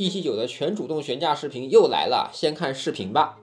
E 七九的全主动悬架视频又来了，先看视频吧。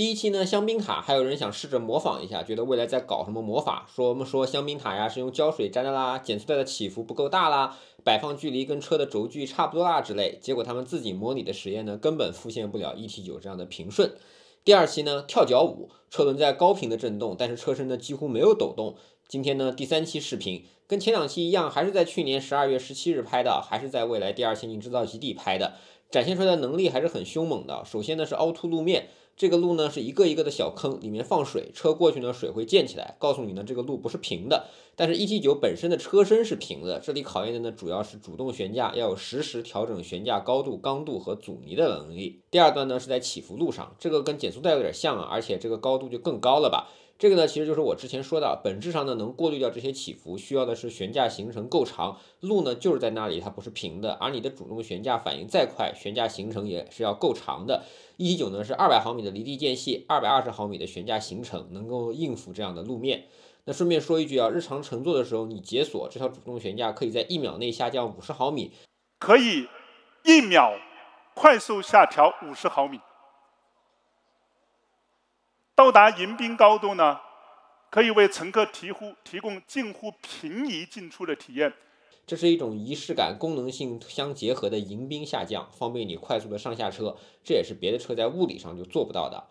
第一期呢，香槟塔还有人想试着模仿一下，觉得未来在搞什么魔法，说我们说香槟塔呀是用胶水粘的啦，减速带的起伏不够大啦，摆放距离跟车的轴距差不多啦之类。结果他们自己模拟的实验呢，根本复现不了 E T 九这样的平顺。第二期呢，跳脚舞，车轮在高频的震动，但是车身呢几乎没有抖动。今天呢，第三期视频跟前两期一样，还是在去年十二月十七日拍的，还是在未来第二先进制造基地拍的。展现出来的能力还是很凶猛的。首先呢是凹凸路面，这个路呢是一个一个的小坑，里面放水，车过去呢水会溅起来，告诉你呢这个路不是平的。但是 E T 九本身的车身是平的，这里考验的呢主要是主动悬架要有实时调整悬架高度、刚度和阻尼的能力。第二段呢是在起伏路上，这个跟减速带有点像啊，而且这个高度就更高了吧。这个呢，其实就是我之前说的，本质上呢，能过滤掉这些起伏，需要的是悬架行程够长。路呢就是在那里，它不是平的，而你的主动悬架反应再快，悬架行程也是要够长的。一七九呢是二百毫米的离地间隙，二百二十毫米的悬架行程，能够应付这样的路面。那顺便说一句啊，日常乘坐的时候，你解锁这条主动悬架，可以在一秒内下降五十毫米，可以一秒快速下调五十毫米。到达迎宾高度呢，可以为乘客提呼提供近乎平移进出的体验，这是一种仪式感功能性相结合的迎宾下降，方便你快速的上下车，这也是别的车在物理上就做不到的。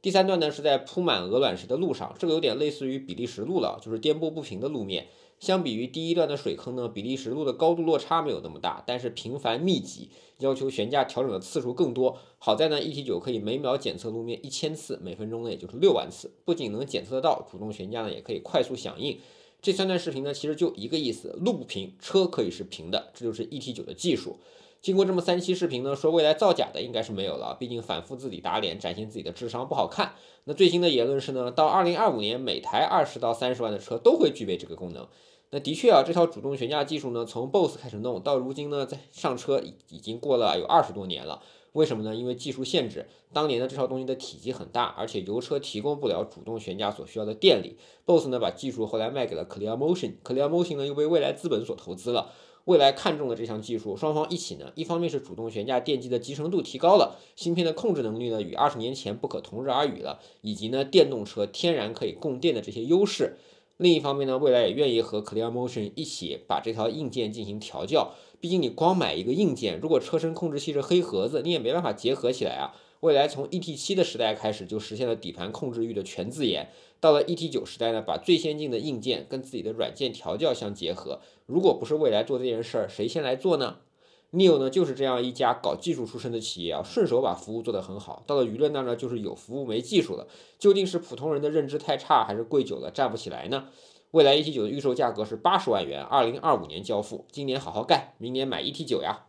第三段呢是在铺满鹅卵石的路上，这个有点类似于比利时路了，就是颠簸不平的路面。相比于第一段的水坑呢，比利时路的高度落差没有那么大，但是频繁密集，要求悬架调整的次数更多。好在呢，ET9 可以每秒检测路面一千次，每分钟呢也就是六万次，不仅能检测得到，主动悬架呢也可以快速响应。这三段视频呢，其实就一个意思，路不平，车可以是平的，这就是 ET9 的技术。经过这么三期视频呢，说未来造假的应该是没有了，毕竟反复自己打脸，展现自己的智商不好看。那最新的言论是呢，到二零二五年，每台二十到三十万的车都会具备这个功能。那的确啊，这套主动悬架技术呢，从 BOSS 开始弄，到如今呢，在上车已已经过了有二十多年了。为什么呢？因为技术限制，当年的这套东西的体积很大，而且油车提供不了主动悬架所需要的电力。BOSS 呢把技术后来卖给了 Clear Motion，Clear Motion 呢又被未来资本所投资了。未来看中的这项技术，双方一起呢，一方面是主动悬架电机的集成度提高了，芯片的控制能力呢与二十年前不可同日而语了，以及呢电动车天然可以供电的这些优势。另一方面呢，未来也愿意和 Clear Motion 一起把这条硬件进行调教，毕竟你光买一个硬件，如果车身控制器是黑盒子，你也没办法结合起来啊。未来从 ET7 的时代开始就实现了底盘控制域的全自研，到了 ET9 时代呢，把最先进的硬件跟自己的软件调教相结合。如果不是未来做这件事儿，谁先来做呢？n e o 呢就是这样一家搞技术出身的企业啊，顺手把服务做得很好。到了舆论那呢，就是有服务没技术了。究竟是普通人的认知太差，还是贵久了站不起来呢？未来 ET9 的预售价格是八十万元，二零二五年交付。今年好好干，明年买 ET9 呀。